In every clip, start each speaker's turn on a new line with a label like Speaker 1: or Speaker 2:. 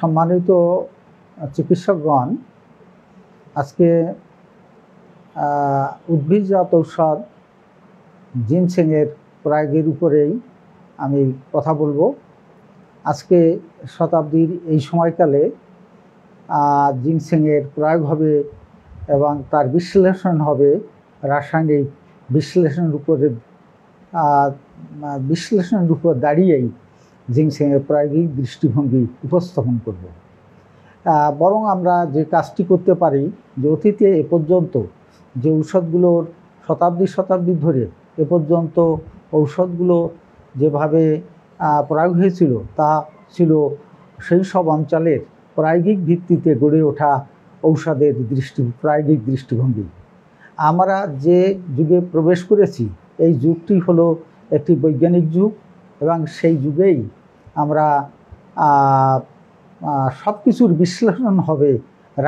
Speaker 1: সম্মানিত চিকিৎসকগণ আজকে উদ্ভিদজাত ঔষধ জিনসেংয়ের প্রয়োগের উপরেই আমি কথা বলবো আজকে শতাব্দীর এই সময়কালে জিনসেংয়ের প্রয়োগ হবে এবং তার বিশ্লেষণ হবে রাসায়নিক বিশ্লেষণের উপরে বিশ্লেষণের উপর দাঁড়িয়েই জিংসেংয়ের প্রায়োগিক দৃষ্টিভঙ্গি উপস্থাপন করব বরং আমরা যে কাজটি করতে পারি যে অতীতে এ পর্যন্ত যে ঔষধগুলোর শতাব্দী শতাব্দী ধরে এ পর্যন্ত ঔষধগুলো যেভাবে প্রয়োগ হয়েছিল তা ছিল সেই সব অঞ্চলের প্রায়োগিক ভিত্তিতে গড়ে ওঠা ঔষধের দৃষ্টি প্রায়োগিক দৃষ্টিভঙ্গি আমরা যে যুগে প্রবেশ করেছি এই যুগটি হলো একটি বৈজ্ঞানিক যুগ এবং সেই যুগেই আমরা সব কিছুর বিশ্লেষণ হবে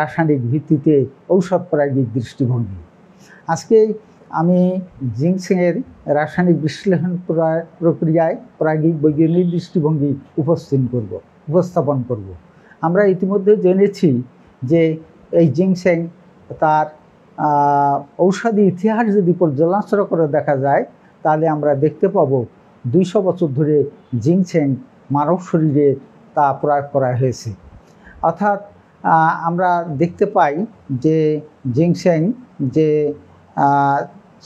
Speaker 1: রাসায়নিক ভিত্তিতে ঔষধ প্রায়োগিক দৃষ্টিভঙ্গি আজকে আমি জিংসিংয়ের রাসায়নিক বিশ্লেষণ প্রক্রিয়ায় প্রায়োগিক বৈজ্ঞানিক দৃষ্টিভঙ্গি উপস্থিত করব উপস্থাপন করব। আমরা ইতিমধ্যে জেনেছি যে এই জিংসেং তার ঔষধি ইতিহাস যদি পর্যালোচনা করে দেখা যায় তাহলে আমরা দেখতে পাবো দুইশো বছর ধরে জিংছেন মানব শরীরে তা প্রয়োগ করা হয়েছে অর্থাৎ আমরা দেখতে পাই যে জিংসেং যে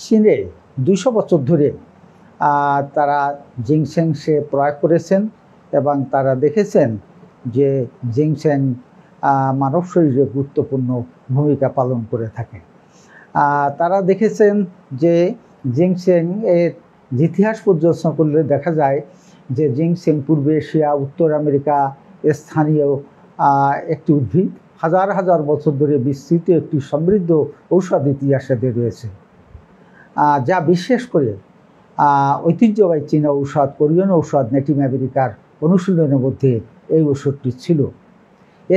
Speaker 1: চীনে দুইশো বছর ধরে তারা জিংসেং সে প্রয়োগ করেছেন এবং তারা দেখেছেন যে জিংসেং মানব শরীরে গুরুত্বপূর্ণ ভূমিকা পালন করে থাকে তারা দেখেছেন যে জিংসেং এর ইতিহাস পর্যালোচনা করলে দেখা যায় যে জিংসিং পূর্ব এশিয়া উত্তর আমেরিকা স্থানীয় একটি উদ্ভিদ হাজার হাজার বছর ধরে বিস্তৃত একটি সমৃদ্ধ ঔষধ ইতিহাসে রয়েছে যা বিশেষ করে ঐতিহ্যবাহী চীনা ঔষধ কোরিয়ান ঔষধ নেটিভ আমেরিকার অনুশীলনের মধ্যে এই ওষুধটি ছিল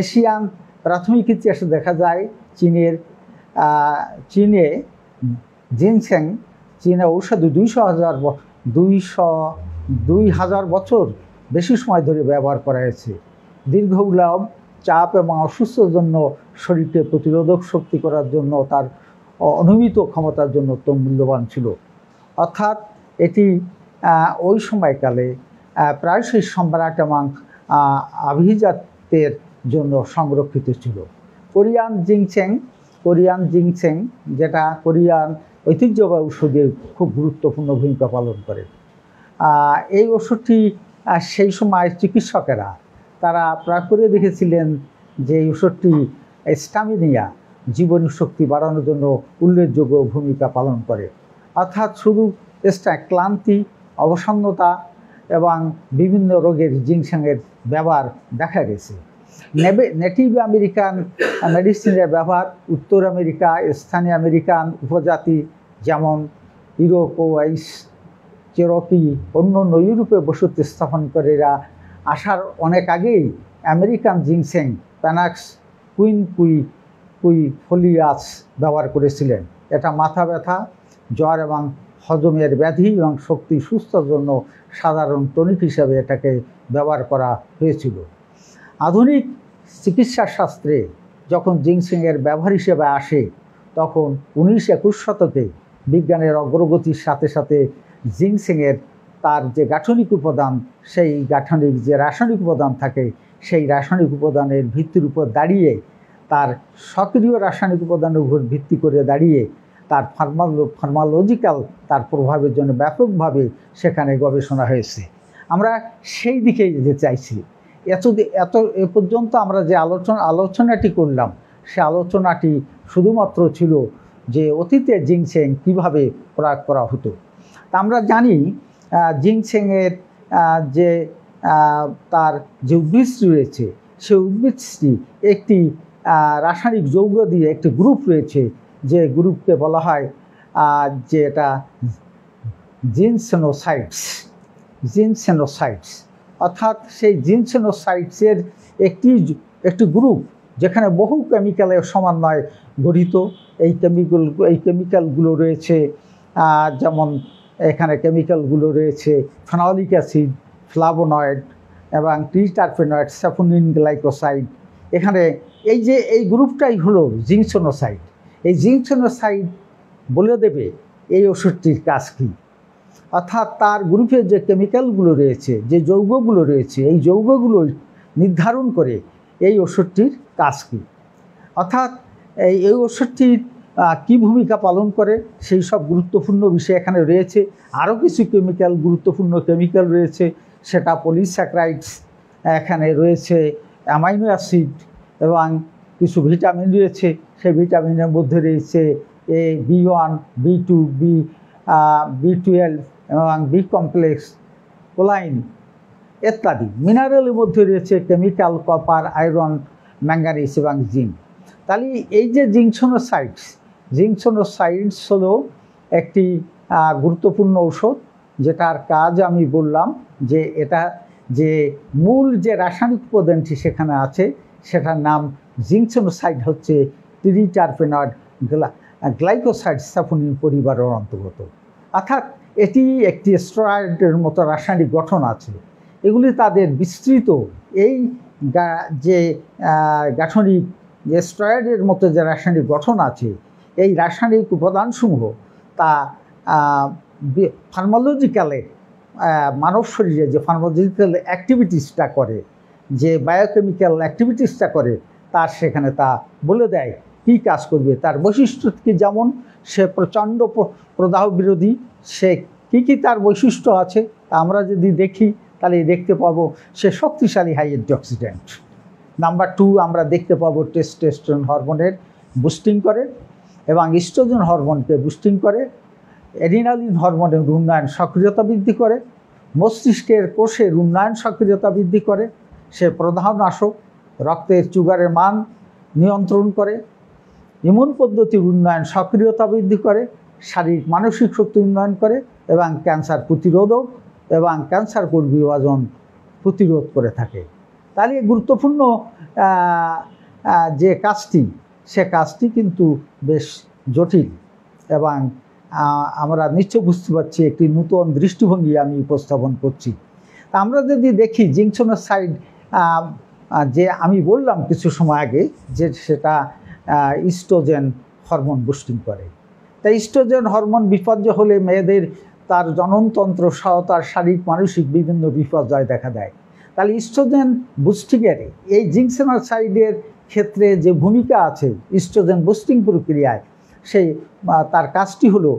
Speaker 1: এশিয়ান প্রাথমিক ইতিহাসে দেখা যায় চীনের চীনে জিনসেং চীনে ঔষধ দুইশো হাজার দুইশো দুই হাজার বছর বেশি সময় ধরে ব্যবহার করা হয়েছে দীর্ঘ উলাম চাপ এবং অসুস্থতার জন্য শরীরকে প্রতিরোধক শক্তি করার জন্য তার অনুমিত ক্ষমতার জন্য অত্যন্ত মূল্যবান ছিল অর্থাৎ এটি ওই সময়কালে প্রায়শই সম্রাট এবং আভিজাত্যের জন্য সংরক্ষিত ছিল কোরিয়ান জিংচেং কোরিয়ান জিংচেং যেটা কোরিয়ান ঐতিহ্যবাহী ওষুধের খুব গুরুত্বপূর্ণ ভূমিকা পালন করেন এই ওষুধটি সেই সময় চিকিৎসকেরা তারা প্রয়োগ করে দেখেছিলেন যে এই ওষুধটি স্টামিনিয়া জীবনী শক্তি বাড়ানোর জন্য উল্লেখযোগ্য ভূমিকা পালন করে অর্থাৎ শুধু স্টা ক্লান্তি অবসন্নতা এবং বিভিন্ন রোগের জিংসাংয়ের ব্যবহার দেখা গেছে নেটিভ আমেরিকান মেডিসিনের ব্যবহার উত্তর আমেরিকা স্থানীয় আমেরিকান উপজাতি যেমন ইউরোপোয়াইস চেরকি অন্য অন্য ইউরোপে বসতি স্থাপনকারীরা আসার অনেক আগেই আমেরিকান জিংসেং প্যানাক্স কুইন কুই কুই ফলিয়াস ব্যবহার করেছিলেন এটা মাথা ব্যথা জ্বর এবং হজমের ব্যাধি এবং শক্তি সুস্থর জন্য সাধারণ টনিক হিসাবে এটাকে ব্যবহার করা হয়েছিল আধুনিক চিকিৎসা শাস্ত্রে যখন জিংসিংয়ের ব্যবহার হিসেবে আসে তখন উনিশ একুশ শতকে বিজ্ঞানের অগ্রগতির সাথে সাথে জিংসিংয়ের তার যে গাঠনিক উপাদান সেই গাঠনিক যে রাসায়নিক উপাদান থাকে সেই রাসায়নিক উপাদানের ভিত্তির উপর দাঁড়িয়ে তার সক্রিয় রাসায়নিক উপাদানের উপর ভিত্তি করে দাঁড়িয়ে তার ফার্মালো ফার্মালজিক্যাল তার প্রভাবের জন্য ব্যাপকভাবে সেখানে গবেষণা হয়েছে আমরা সেই দিকে যেতে চাইছি এত এত এ পর্যন্ত আমরা যে আলোচনা আলোচনাটি করলাম সে আলোচনাটি শুধুমাত্র ছিল যে অতীতে জিংসেং কিভাবে প্রয়োগ করা হতো তা আমরা জানি জিংসেংয়ের যে তার যে উদ্ভিদটি রয়েছে সেই উদ্ভিদটি একটি রাসায়নিক যৌগ দিয়ে একটি গ্রুপ রয়েছে যে গ্রুপকে বলা হয় যে এটা জিনসেনোসাইটস জিনসেনোসাইটস অর্থাৎ সেই জিনসেনোসাইটসের একটি একটি গ্রুপ যেখানে বহু কেমিক্যালের সমন্বয় গঠিত এই কেমিক্যাল এই কেমিক্যালগুলো রয়েছে যেমন এখানে কেমিক্যালগুলো রয়েছে ফেনলিক অ্যাসিড ফ্লাভোনয়েড এবং টিটারফেনয়েড স্যাফোনিন গ্লাইকোসাইড এখানে এই যে এই গ্রুপটাই হলো জিনসেনোসাইট এই জিনসেনোসাইট বলে দেবে এই ওষুধটির কাজ কী অর্থাৎ তার গ্রুপের যে কেমিক্যালগুলো রয়েছে যে যৌগগুলো রয়েছে এই যৌগগুলো নির্ধারণ করে এই ওষুধটির কাজ কী অর্থাৎ এই এই ওষুধটির কী ভূমিকা পালন করে সেই সব গুরুত্বপূর্ণ বিষয় এখানে রয়েছে আরও কিছু কেমিক্যাল গুরুত্বপূর্ণ কেমিক্যাল রয়েছে সেটা পলিস্যাক্রাইডস এখানে রয়েছে অ্যামাইনো অ্যাসিড এবং কিছু ভিটামিন রয়েছে সেই ভিটামিনের মধ্যে রয়েছে A B one B two B B twelve এবং বি কমপ্লেক্স কোলাইন ইত্যাদি মিনারেলের মধ্যে রয়েছে কেমিক্যাল কপার আয়রন ম্যাঙ্গানিস এবং জিঙ্ক তাহলে এই যে জিঙ্কসোনোসাইটস জিঙ্কসোনোসাইটস হলো একটি গুরুত্বপূর্ণ ঔষধ যেটার কাজ আমি বললাম যে এটা যে মূল যে রাসায়নিক উপাদানটি সেখানে আছে সেটার নাম জিঙ্কসোনোসাইড হচ্ছে টিরিটারপেনয়েড গ্লা গ্লাইকোসাইড স্থাপনীয় পরিবারের অন্তর্গত অর্থাৎ এটি একটি স্ট্রয়েডের মতো রাসায়নিক গঠন আছে এগুলি তাদের বিস্তৃত এই যে গাঠনিক যে স্ট্রয়েডের মতো যে রাসায়নিক গঠন আছে এই রাসায়নিক উপাদানসমূহ তা ফার্মোলজিক্যালে মানব শরীরে যে ফার্মোলজিক্যাল অ্যাক্টিভিটিসটা করে যে বায়োকেমিক্যাল অ্যাক্টিভিটিসটা করে তার সেখানে তা বলে দেয় কি কাজ করবে তার বৈশিষ্ট্য কি যেমন সে প্রচণ্ড প্রদাহ বিরোধী সে কি কি তার বৈশিষ্ট্য আছে তা আমরা যদি দেখি তাহলে দেখতে পাবো সে শক্তিশালী হাই অ্যান্টিঅক্সিডেন্ট নাম্বার টু আমরা দেখতে পাবো টেস্টেস্টন হরমোনের বুস্টিং করে এবং ইস্ট্রোজেন হরমোনকে বুস্টিং করে অ্যাডিনালিন হরমোনের উন্নয়ন সক্রিয়তা বৃদ্ধি করে মস্তিষ্কের কোষের উন্নয়ন সক্রিয়তা বৃদ্ধি করে সে প্রধান আসক রক্তের চুগারের মান নিয়ন্ত্রণ করে ইমন পদ্ধতির উন্নয়ন সক্রিয়তা বৃদ্ধি করে শারীরিক মানসিক শক্তি উন্নয়ন করে এবং ক্যান্সার প্রতিরোধক এবং ক্যান্সার কোষ বিভাজন প্রতিরোধ করে থাকে তাহলে গুরুত্বপূর্ণ যে কাজটি সে কাজটি কিন্তু বেশ জটিল এবং আমরা নিশ্চয় বুঝতে পারছি একটি নূতন দৃষ্টিভঙ্গি আমি উপস্থাপন করছি তা আমরা যদি দেখি জিংসনের সাইড যে আমি বললাম কিছু সময় আগে যে সেটা ইস্ট্রোজেন হরমোন বুস্টিং করে তাই ইস্ট্রোজেন হরমোন বিপর্য হলে মেয়েদের তার জননতন্ত্র সহ তার শারীরিক মানসিক বিভিন্ন বিপর্যয় দেখা দেয় তাহলে ইস্ট্রোজেন বুস্টিংয়ের এই সাইডের ক্ষেত্রে যে ভূমিকা আছে ইস্ট্রোজেন বুস্টিং প্রক্রিয়ায় সেই তার কাজটি হলো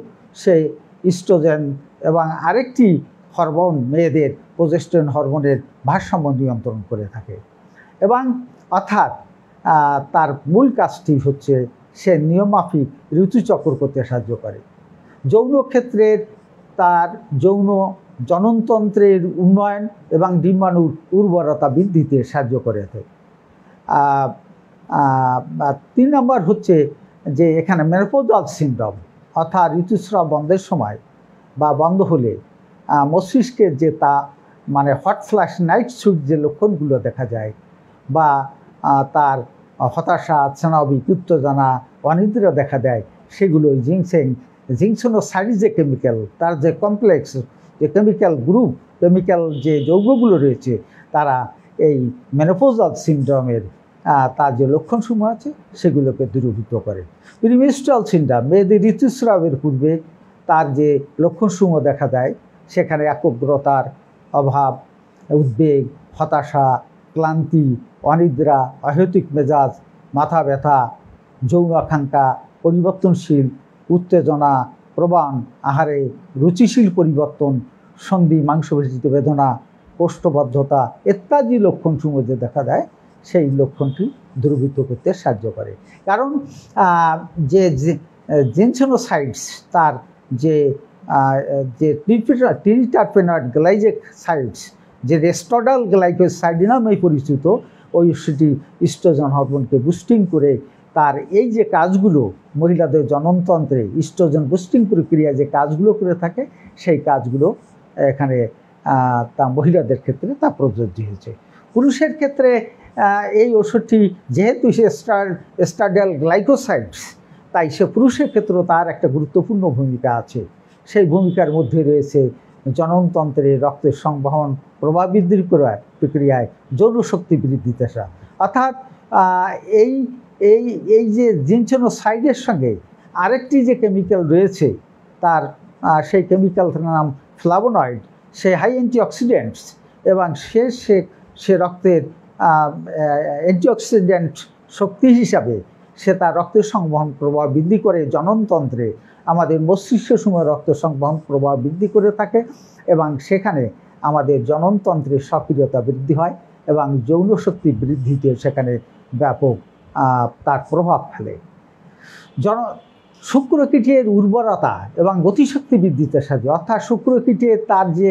Speaker 1: সেই ইস্ট্রোজেন এবং আরেকটি হরমোন মেয়েদের প্রজেস্ট্রেন হরমোনের ভারসাম্য নিয়ন্ত্রণ করে থাকে এবং অর্থাৎ তার মূল কাজটি হচ্ছে সে নিয়মাফিক ঋতুচক্র করতে সাহায্য করে যৌন ক্ষেত্রের তার যৌন জননতন্ত্রের উন্নয়ন এবং ডিম্বাণুর উর্বরতা বৃদ্ধিতে সাহায্য করে থাকে তিন নম্বর হচ্ছে যে এখানে মেনোপোজাল সিন্ড্রম অর্থাৎ ঋতুস্রাব বন্ধের সময় বা বন্ধ হলে মস্তিষ্কের যে তা মানে হট ফ্ল্যাশ নাইট সুইট যে লক্ষণগুলো দেখা যায় বা তার হতাশা স্নাবি উত্তেজনা অনিদ্রা দেখা দেয় সেগুলো জিংসেং ও সারি যে কেমিক্যাল তার যে কমপ্লেক্স যে কেমিক্যাল গ্রুপ কেমিক্যাল যে যৌগগুলো রয়েছে তারা এই মেনোপোজাল সিন্ড্রোমের তার যে লক্ষণসমূহ আছে সেগুলোকে দূরীভূত করে প্রিমিস্ট্রাল সিন্ড্রাম মেয়েদের ঋতুস্রাবের পূর্বে তার যে লক্ষণসমূহ দেখা দেয় সেখানে একগ্রতার অভাব উদ্বেগ হতাশা ক্লান্তি অনিদ্রা অহেতুক মেজাজ মাথা ব্যথা যৌন আকাঙ্ক্ষা পরিবর্তনশীল উত্তেজনা প্রবাণ আহারে রুচিশীল পরিবর্তন সন্ধি মাংসপেশিতে বেদনা কোষ্ঠবদ্ধতা ইত্যাদি লক্ষণসমূহ যে দেখা দেয় সেই লক্ষণটি দুর্বৃত্ত করতে সাহায্য করে কারণ যে জেনসেনোসাইডস তার যে যে ট্রিটারপেনয়েড গ্লাইজেক সাইডস যে রেস্টডাল গ্লাইকোসাইড নামে পরিচিত ওই সেটি ইস্ট্রোজেন হরমোনকে বুস্টিং করে তার এই যে কাজগুলো মহিলাদের জনতন্ত্রে ইস্ট্রোজেন বুস্টিং প্রক্রিয়া যে কাজগুলো করে থাকে সেই কাজগুলো এখানে তা মহিলাদের ক্ষেত্রে তা প্রযোজ্য হয়েছে পুরুষের ক্ষেত্রে এই ওষুধটি যেহেতু সে স্টার স্টাডিয়াল গ্লাইকোসাইডস তাই সে পুরুষের ক্ষেত্রেও তার একটা গুরুত্বপূর্ণ ভূমিকা আছে সেই ভূমিকার মধ্যে রয়েছে জননতন্ত্রে রক্তের সংবহন প্রভাব বৃদ্ধির প্রক্রিয়ায় যৌন শক্তি বৃদ্ধিতে আসা অর্থাৎ এই এই এই যে সাইডের সঙ্গে আরেকটি যে কেমিক্যাল রয়েছে তার সেই কেমিক্যালটার নাম ফ্লাবোনয়েড সে হাই অ্যান্টিঅক্সিডেন্টস এবং সে সে সে রক্তের অ্যান্টিঅক্সিডেন্ট শক্তি হিসাবে সে তার রক্তের সংবহন প্রভাব বৃদ্ধি করে জননতন্ত্রে আমাদের মস্তিষ্ক সময় রক্ত সংবহন প্রবাহ বৃদ্ধি করে থাকে এবং সেখানে আমাদের জননতন্ত্রের সক্রিয়তা বৃদ্ধি হয় এবং যৌন শক্তি বৃদ্ধিতে সেখানে ব্যাপক তার প্রভাব ফেলে জন শুক্রকীটের উর্বরতা এবং গতিশক্তি বৃদ্ধিতে সাথে অর্থাৎ শুক্রকীটে তার যে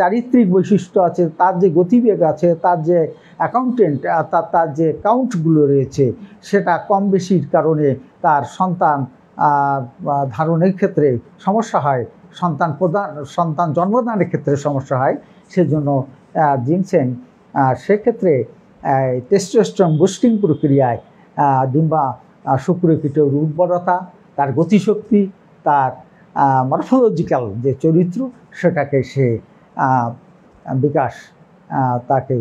Speaker 1: চারিত্রিক বৈশিষ্ট্য আছে তার যে গতিবেগ আছে তার যে অ্যাকাউন্টেন্ট তার তার যে কাউন্টগুলো রয়েছে সেটা কম বেশির কারণে তার সন্তান ধারণের ক্ষেত্রে সমস্যা হয় সন্তান প্রদান সন্তান জন্মদানের ক্ষেত্রে সমস্যা হয় সেজন্য জিনসেন সেক্ষেত্রে টেস্টোস্ট্রম বুস্টিং প্রক্রিয়ায় ডিম্বা সুপ্রকৃত উর্বরতা তার গতিশক্তি তার মরফোলজিক্যাল যে চরিত্র সেটাকে সে বিকাশ তাকে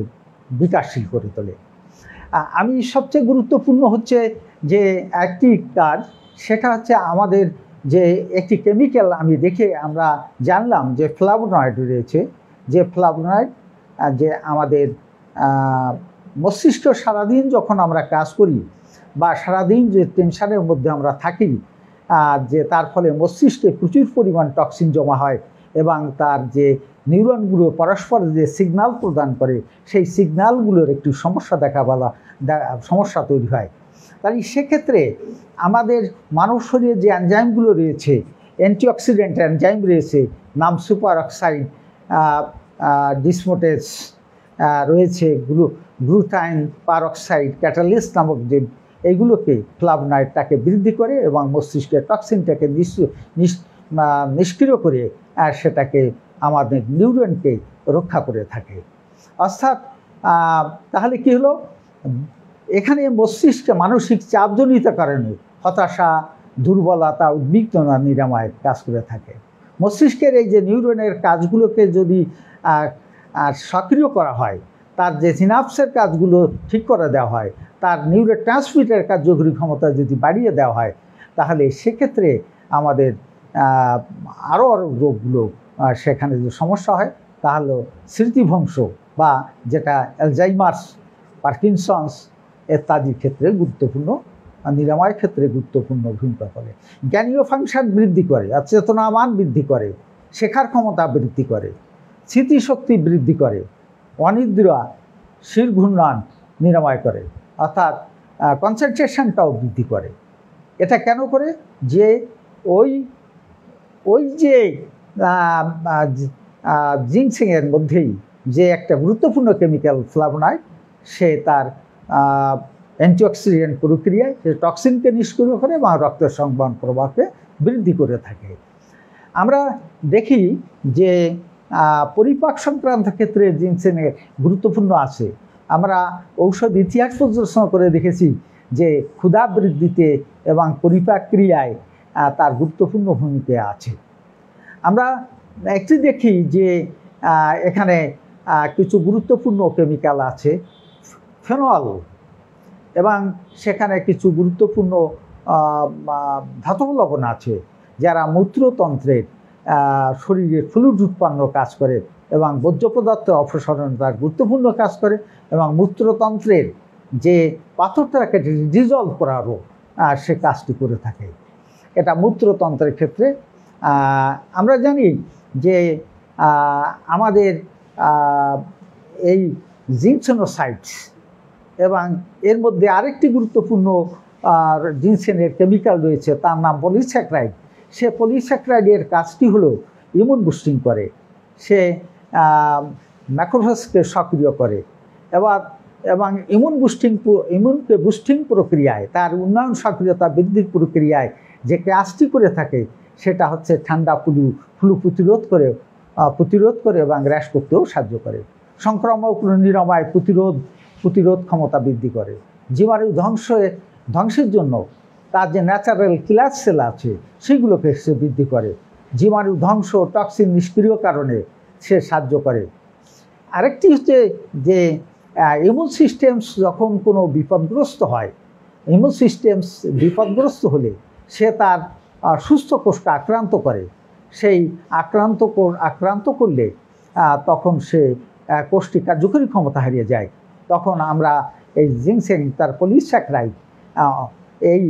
Speaker 1: বিকাশশীল করে তোলে আমি সবচেয়ে গুরুত্বপূর্ণ হচ্ছে যে একটি কাজ সেটা হচ্ছে আমাদের যে একটি কেমিক্যাল আমি দেখে আমরা জানলাম যে ফ্লাভোনয়েড রয়েছে যে ফ্লাভোনয়েড যে আমাদের মস্তিষ্ক সারাদিন যখন আমরা কাজ করি বা সারাদিন যে টেনশানের মধ্যে আমরা থাকি যে তার ফলে মস্তিষ্কে প্রচুর পরিমাণ টক্সিন জমা হয় এবং তার যে নিউরনগুলো পরস্পর যে সিগনাল প্রদান করে সেই সিগনালগুলোর একটু সমস্যা দেখা বলা সমস্যা তৈরি হয় তাই সেক্ষেত্রে আমাদের মানব শরীরে যে অ্যানজাইমগুলো রয়েছে অ্যান্টিঅক্সিডেন্ট অ্যানজাইম রয়েছে নাম সুপার অক্সাইড ডিসমোটেস রয়েছে গ্লু গ্লুটাইন অক্সাইড ক্যাটালিস নামক যে এইগুলোকে ফ্লাবনাইটটাকে বৃদ্ধি করে এবং মস্তিষ্কের টক্সিনটাকে নিষ্ক্রিয় করে সেটাকে আমাদের নিউরনকে রক্ষা করে থাকে অর্থাৎ তাহলে কি হলো এখানে মস্তিষ্কে মানসিক চাপজনিত কারণে হতাশা দুর্বলতা উদ্বিগ্নতা নিরাময় কাজ করে থাকে মস্তিষ্কের এই যে নিউরনের কাজগুলোকে যদি সক্রিয় করা হয় তার যে সিনাপসের কাজগুলো ঠিক করে দেওয়া হয় তার নিউরো ট্রান্সমিটার কার্যকরী ক্ষমতা যদি বাড়িয়ে দেওয়া হয় তাহলে সেক্ষেত্রে আমাদের আরও আরও রোগগুলো সেখানে যে সমস্যা হয় তাহলে স্মৃতিভংশ বা যেটা অ্যালজাইমার্স পার্কিনসন্স তাজির ক্ষেত্রে গুরুত্বপূর্ণ নিরাময় ক্ষেত্রে গুরুত্বপূর্ণ ভূমিকা করে জ্ঞানীয় ফাংশন বৃদ্ধি করে আর চেতনামান বৃদ্ধি করে শেখার ক্ষমতা বৃদ্ধি করে স্মৃতিশক্তি বৃদ্ধি করে অনিদ্রা শিরঘূর্ণান নিরাময় করে অর্থাৎ কনসেন্ট্রেশনটাও বৃদ্ধি করে এটা কেন করে যে ওই ওই যে জিনসিংয়ের মধ্যেই যে একটা গুরুত্বপূর্ণ কেমিক্যাল ফ্লাবনায় সে তার অ্যান্টিঅক্সিডেন্ট প্রক্রিয়ায় সে টক্সিনকে নিষ্ক্রিয় করে এবং রক্তের সংবহন প্রভাবকে বৃদ্ধি করে থাকে আমরা দেখি যে পরিপাক সংক্রান্ত ক্ষেত্রে জিনসেনের গুরুত্বপূর্ণ আছে আমরা ঔষধ ইতিহাস প্রদর্শন করে দেখেছি যে ক্ষুধা বৃদ্ধিতে এবং পরিপাক ক্রিয়ায় তার গুরুত্বপূর্ণ ভূমিকা আছে আমরা একটি দেখি যে এখানে কিছু গুরুত্বপূর্ণ কেমিক্যাল আছে ফেনল এবং সেখানে কিছু গুরুত্বপূর্ণ ধাতব লবণ আছে যারা মূত্রতন্ত্রের শরীরে ফ্লুড উৎপন্ন কাজ করে এবং বর্জ্য পদার্থ অপসারণ তার গুরুত্বপূর্ণ কাজ করে এবং মূত্রতন্ত্রের যে পাথরটাকে ডিজলভ করারও সে কাজটি করে থাকে এটা মূত্রতন্ত্রের ক্ষেত্রে আমরা জানি যে আমাদের এই জিঙ্কসোনোসাইটস এবং এর মধ্যে আরেকটি গুরুত্বপূর্ণ আর জিনসেনের কেমিক্যাল রয়েছে তার নাম পলিস্যাক্রাইড সে পলিস্যাক্রাইডের কাজটি হলো ইমিউন বুস্টিং করে সে ম্যাক্রোভাসকে সক্রিয় করে এবার এবং ইমিউন বুস্টিং ইমিউনকে বুস্টিং প্রক্রিয়ায় তার উন্নয়ন সক্রিয়তা বৃদ্ধির প্রক্রিয়ায় যে কাজটি করে থাকে সেটা হচ্ছে ঠান্ডা ফুলু ফুলু প্রতিরোধ করে প্রতিরোধ করে এবং র্যাশ করতেও সাহায্য করে সংক্রামক নিরাময় প্রতিরোধ প্রতিরোধ ক্ষমতা বৃদ্ধি করে জীবাণু ধ্বংস ধ্বংসের জন্য তার যে ন্যাচারাল ক্লাস সেল আছে সেগুলোকে সে বৃদ্ধি করে জীবাণু ধ্বংস টক্সিন নিষ্ক্রিয় কারণে সে সাহায্য করে আরেকটি হচ্ছে যে ইমিউন সিস্টেমস যখন কোনো বিপদগ্রস্ত হয় ইমিউন সিস্টেমস বিপদগ্রস্ত হলে সে তার সুস্থ কোষকে আক্রান্ত করে সেই আক্রান্ত আক্রান্ত করলে তখন সে কোষটি কার্যকরী ক্ষমতা হারিয়ে যায় তখন আমরা এই জিংসেং তার পলিস্যাক্রাইড এই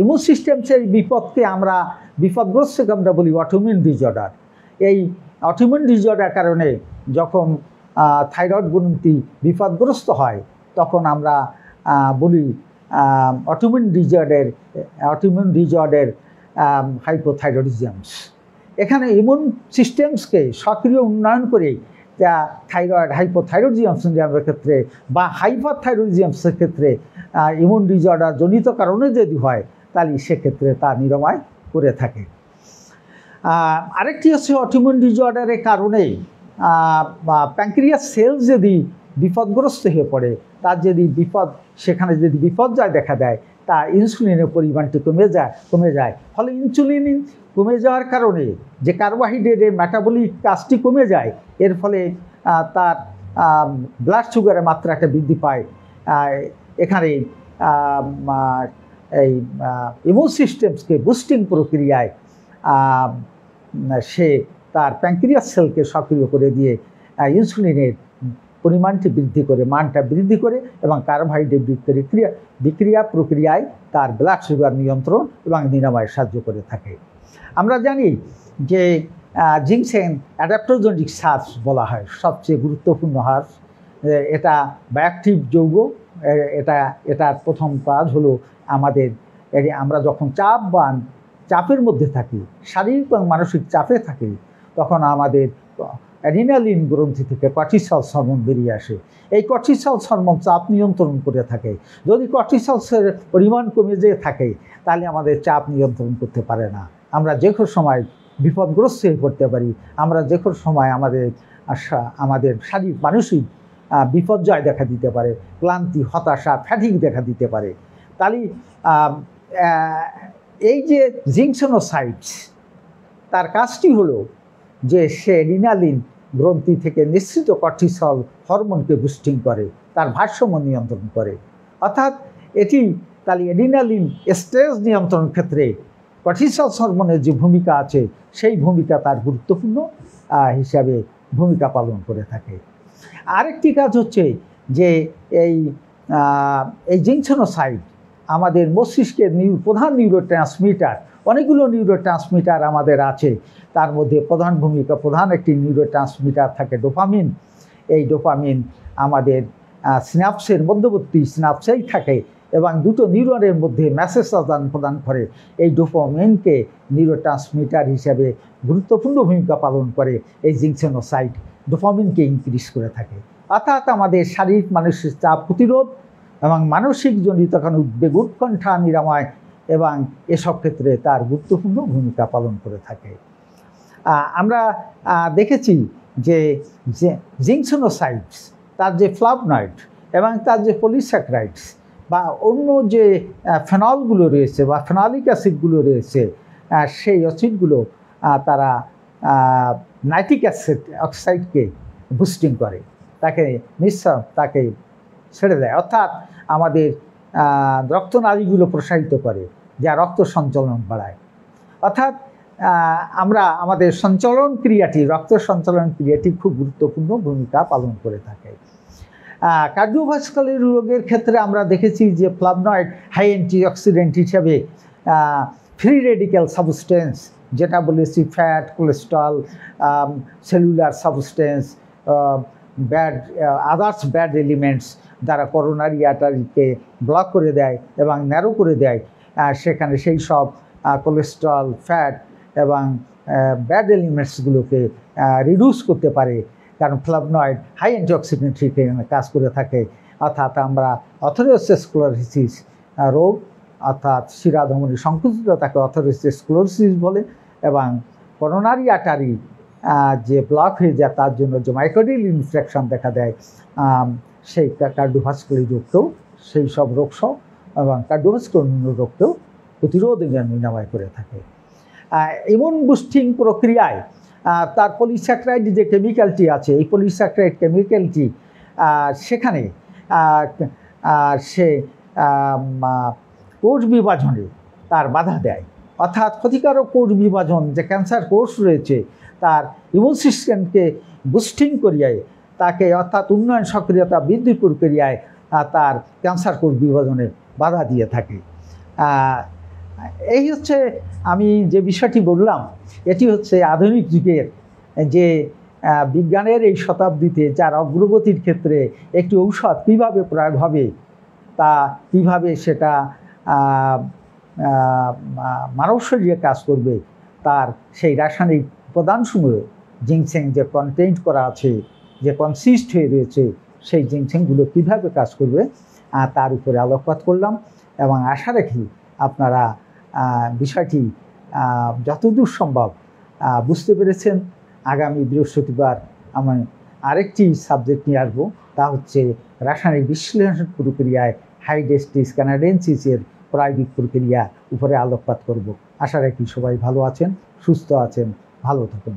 Speaker 1: ইমিউন সিস্টেমসের বিপদকে আমরা বিপদগ্রস্তকে আমরা বলি অটোমিউন ডিজর্ডার এই অটোমিউন ডিজর্ডার কারণে যখন থাইরয়েড গ্রন্থি বিপদগ্রস্ত হয় তখন আমরা বলি অটোমিউন ডিজর্ডের অটোমিউন ডিজর্ডের হাইপোথাইরয়েডিজমস এখানে ইমিউন সিস্টেমসকে সক্রিয় উন্নয়ন করে যা থাইরয়েড হাইপোথাইরয়েডিয়ামসের ক্ষেত্রে বা হাইপারথাইরয়েডিয়ামসের ক্ষেত্রে ইমিউন ডিজর্ডার জনিত কারণে যদি হয় তাহলে সেক্ষেত্রে তা নিরাময় করে থাকে আরেকটি হচ্ছে অটিমিউন ডিজর্ডারের কারণে প্যাঙ্ক্রিয়াস সেল যদি বিপদগ্রস্ত হয়ে পড়ে তার যদি বিপদ সেখানে যদি বিপর্যয় দেখা দেয় তা ইনসুলিনের পরিমাণটি কমে যায় কমে যায় ফলে ইনসুলিন কমে যাওয়ার কারণে যে কার্বোহাইড্রেটের মেটাবলিক কাজটি কমে যায় এর ফলে তার ব্লাড সুগারের মাত্রাটা বৃদ্ধি পায় এখানে এই ইমিউন সিস্টেমসকে বুস্টিং প্রক্রিয়ায় সে তার প্যাঙ্ক্রিয়াস সেলকে সক্রিয় করে দিয়ে ইনসুলিনের পরিমাণটি বৃদ্ধি করে মানটা বৃদ্ধি করে এবং কার্বোহাইড্রেট বিক্রিয়া বিক্রিয়া প্রক্রিয়ায় তার ব্লাড সুগার নিয়ন্ত্রণ এবং নিরাময়ে সাহায্য করে থাকে আমরা জানি যে জিংসেন অ্যাডাপ্টোজেনিক সার্স বলা হয় সবচেয়ে গুরুত্বপূর্ণ হার্স এটা ব্যাকটিভ যৌগ এটা এটার প্রথম কাজ হলো আমাদের আমরা যখন চাপ বান চাপের মধ্যে থাকি শারীরিক এবং মানসিক চাপে থাকি তখন আমাদের অ্যাডিনালিন গ্রন্থি থেকে কর্টিসল সরমন বেরিয়ে আসে এই কর্টিসল সরমন চাপ নিয়ন্ত্রণ করে থাকে যদি কর্টিসলসের পরিমাণ কমে যেয়ে থাকে তাহলে আমাদের চাপ নিয়ন্ত্রণ করতে পারে না আমরা যে কোনো সময় বিপদগ্রস্ত হয়ে পড়তে পারি আমরা যে কোনো সময় আমাদের আমাদের শারীরিক মানসিক বিপর্যয় দেখা দিতে পারে ক্লান্তি হতাশা ফ্যাটিক দেখা দিতে পারে তাহলে এই যে জিংসনোসাইটস তার কাজটি হলো যে সে রিনালিন গ্রন্থি থেকে নিঃসৃত কর্টিসল হরমোনকে বুস্টিং করে তার ভারসাম্য নিয়ন্ত্রণ করে অর্থাৎ এটি তাহলে এডিনালিন স্ট্রেস নিয়ন্ত্রণ ক্ষেত্রে কর্টিসল হরমোনের যে ভূমিকা আছে সেই ভূমিকা তার গুরুত্বপূর্ণ হিসাবে ভূমিকা পালন করে থাকে আরেকটি কাজ হচ্ছে যে এই এই জিনসনোসাইড আমাদের মস্তিষ্কের নিউ প্রধান নিউরো ট্রান্সমিটার অনেকগুলো নিউরো ট্রান্সমিটার আমাদের আছে তার মধ্যে প্রধান ভূমিকা প্রধান একটি নিউরো ট্রান্সমিটার থাকে ডোপামিন এই ডোপামিন আমাদের স্ন্যাপসের মধ্যবর্তী স্ন্যাপসেই থাকে এবং দুটো নিউরনের মধ্যে মেসেজ আদান প্রদান করে এই ডোপামিনকে নিউরো ট্রান্সমিটার হিসেবে গুরুত্বপূর্ণ ভূমিকা পালন করে এই জিংসেনোসাইট ডোপামিনকে ইনক্রিজ করে থাকে অর্থাৎ আমাদের শারীরিক মানুষের চাপ প্রতিরোধ এবং মানসিক জনিত কোনো উদ্বেগ উৎকণ্ঠা নিরাময় এবং এসব ক্ষেত্রে তার গুরুত্বপূর্ণ ভূমিকা পালন করে থাকে আমরা দেখেছি যে জিংসোনোসাইটস তার যে ফ্লাবনয়েড এবং তার যে পলিস্যাক্রাইডস বা অন্য যে ফেনলগুলো রয়েছে বা ফেনালিক অ্যাসিডগুলো রয়েছে সেই অ্যাসিডগুলো তারা নাইট্রিক অ্যাসিড অক্সাইডকে বুস্টিং করে তাকে নিঃসব তাকে ছেড়ে দেয় অর্থাৎ আমাদের রক্তনালীগুলো প্রসারিত করে যা রক্ত সঞ্চালন বাড়ায় অর্থাৎ আমরা আমাদের সঞ্চালন ক্রিয়াটি রক্ত সঞ্চালন ক্রিয়াটি খুব গুরুত্বপূর্ণ ভূমিকা পালন করে থাকে কার্ডিওভাস্কুলার রোগের ক্ষেত্রে আমরা দেখেছি যে ফ্লাবনয়েড হাই অক্সিডেন্ট হিসাবে ফ্রি রেডিক্যাল সাবস্টেন্স যেটা বলেছি fat cholesterol cellular substance bad others bad elements যারা করোনারি অ্যাটারিকে ব্লক করে দেয় এবং ন্যারো করে দেয় সেখানে সেই সব কোলেস্ট্রল ফ্যাট এবং ব্যাড এলিমেন্টসগুলোকে রিডিউস করতে পারে কারণ ফ্লাবনয়েড হাই অ্যান্টিঅক্সিডেন্ট হিসেবে কাজ করে থাকে অর্থাৎ আমরা অথোরিওসেসক্লোরিসিস রোগ অর্থাৎ শিরাধমনী সংকুচিত তাকে অথোরিসিস বলে এবং করোনারি আটারি যে ব্লক হয়ে যায় তার জন্য যে মাইক্রোডিল ইনফেকশন দেখা দেয় সেই কার্ডোভাস্কুলি রোগটাও সেই সব রোগ সহ এবং কার্ডোভাস্কুলার রোগটাও প্রতিরোধ নিরাময় করে থাকে এমন বুস্টিং প্রক্রিয়ায় তার পলিস্যাক্রাইড যে কেমিক্যালটি আছে এই পলিস্যাক্রাইড কেমিক্যালটি সেখানে সে কোষ বিভাজনে তার বাধা দেয় অর্থাৎ ক্ষতিকারক কোষ বিভাজন যে ক্যান্সার কোষ রয়েছে তার ইমিউন সিস্টেমকে বুস্টিং করিয়ায় তাকে অর্থাৎ উন্নয়ন সক্রিয়তা বৃদ্ধি প্রক্রিয়ায় তার ক্যান্সার কোষ বিভাজনে বাধা দিয়ে থাকে এই হচ্ছে আমি যে বিষয়টি বললাম এটি হচ্ছে আধুনিক যুগের যে বিজ্ঞানের এই শতাব্দীতে যার অগ্রগতির ক্ষেত্রে একটি ঔষধ কীভাবে প্রয়োগ হবে তা কীভাবে সেটা মানব যে কাজ করবে তার সেই রাসায়নিক উপাদানসমূহ জিংসেং যে কন্টেন্ট করা আছে যে কনসিস্ট হয়ে রয়েছে সেই জিংসেংগুলো কীভাবে কাজ করবে তার উপরে আলোকপাত করলাম এবং আশা রাখি আপনারা বিষয়টি যতদূর সম্ভব বুঝতে পেরেছেন আগামী বৃহস্পতিবার আমি আরেকটি সাবজেক্ট নিয়ে আসবো তা হচ্ছে রাসায়নিক বিশ্লেষণ প্রক্রিয়ায় হাইডেস্টিস ক্যানাডেন্সিসের প্রায়োগিক প্রক্রিয়া উপরে আলোকপাত করব আশা রাখি সবাই ভালো আছেন সুস্থ আছেন ভালো থাকুন